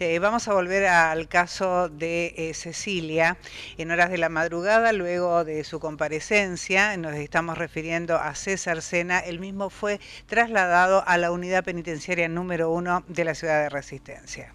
Eh, vamos a volver al caso de eh, Cecilia. En horas de la madrugada, luego de su comparecencia, nos estamos refiriendo a César Sena, el mismo fue trasladado a la unidad penitenciaria número uno de la ciudad de Resistencia.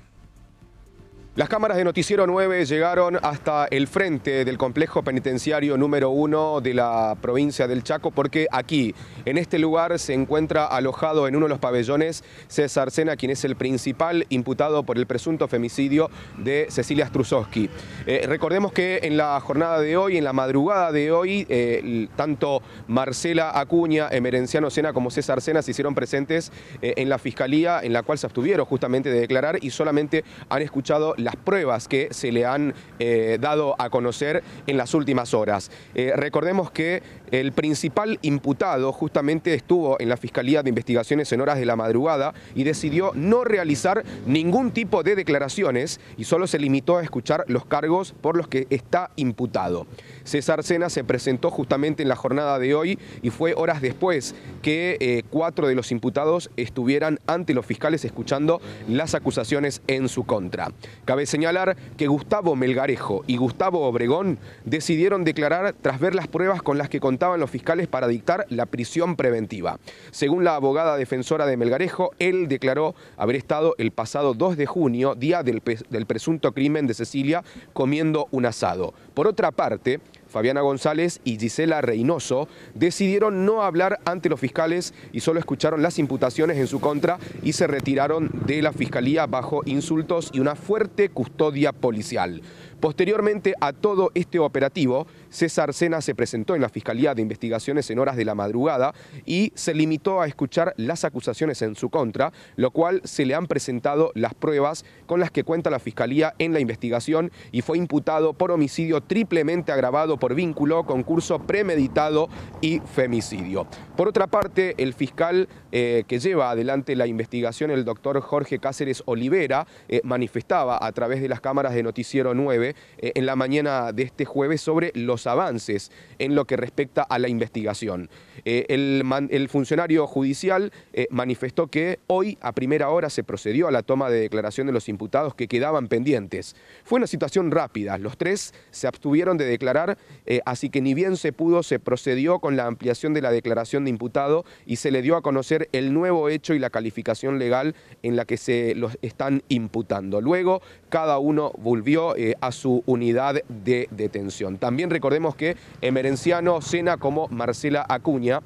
Las cámaras de Noticiero 9 llegaron hasta el frente del complejo penitenciario número 1 de la provincia del Chaco porque aquí, en este lugar, se encuentra alojado en uno de los pabellones César Sena, quien es el principal imputado por el presunto femicidio de Cecilia Strusowski. Eh, recordemos que en la jornada de hoy, en la madrugada de hoy, eh, tanto Marcela Acuña, Emerenciano eh, Sena como César Sena se hicieron presentes en la fiscalía en la cual se abstuvieron justamente de declarar y solamente han escuchado la las pruebas que se le han eh, dado a conocer en las últimas horas. Eh, recordemos que el principal imputado justamente estuvo en la Fiscalía de Investigaciones en horas de la madrugada y decidió no realizar ningún tipo de declaraciones y solo se limitó a escuchar los cargos por los que está imputado. César Sena se presentó justamente en la jornada de hoy y fue horas después que eh, cuatro de los imputados estuvieran ante los fiscales escuchando las acusaciones en su contra. Cabe señalar que Gustavo Melgarejo y Gustavo Obregón decidieron declarar tras ver las pruebas con las que contaban los fiscales para dictar la prisión preventiva. Según la abogada defensora de Melgarejo, él declaró haber estado el pasado 2 de junio, día del, del presunto crimen de Cecilia, comiendo un asado. Por otra parte, Fabiana González y Gisela Reynoso decidieron no hablar ante los fiscales y solo escucharon las imputaciones en su contra y se retiraron de la fiscalía bajo insultos y una fuerte custodia policial. Posteriormente a todo este operativo, César Sena se presentó en la Fiscalía de Investigaciones en horas de la madrugada y se limitó a escuchar las acusaciones en su contra, lo cual se le han presentado las pruebas con las que cuenta la Fiscalía en la investigación y fue imputado por homicidio triplemente agravado por vínculo, concurso premeditado y femicidio. Por otra parte, el fiscal eh, que lleva adelante la investigación, el doctor Jorge Cáceres Olivera, eh, manifestaba a través de las cámaras de Noticiero 9 eh, en la mañana de este jueves sobre los avances en lo que respecta a la investigación. el, funcionario judicial manifestó que hoy a primera hora se procedió a la toma de declaración de los imputados que quedaban pendientes. Fue una situación rápida, los tres se abstuvieron de declarar, eh, así que ni bien se pudo, se procedió con la ampliación de la declaración de imputado y se le dio a conocer el nuevo hecho y la calificación legal en la que se los están imputando. Luego, cada uno volvió eh, a su unidad de detención. También recordemos que Emerenciano cena como Marcela Acuña,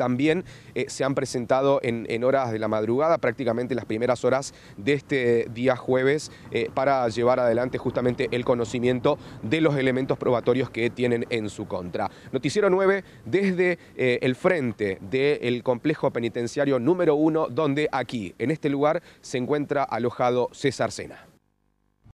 también eh, se han presentado en, horas de la madrugada, prácticamente las primeras horas de este día jueves, eh, para llevar adelante justamente el conocimiento de los elementos probatorios que tienen en su contra. Noticiero 9 desde eh, el frente del complejo penitenciario número 1, donde aquí, en este lugar, se encuentra alojado César Sena.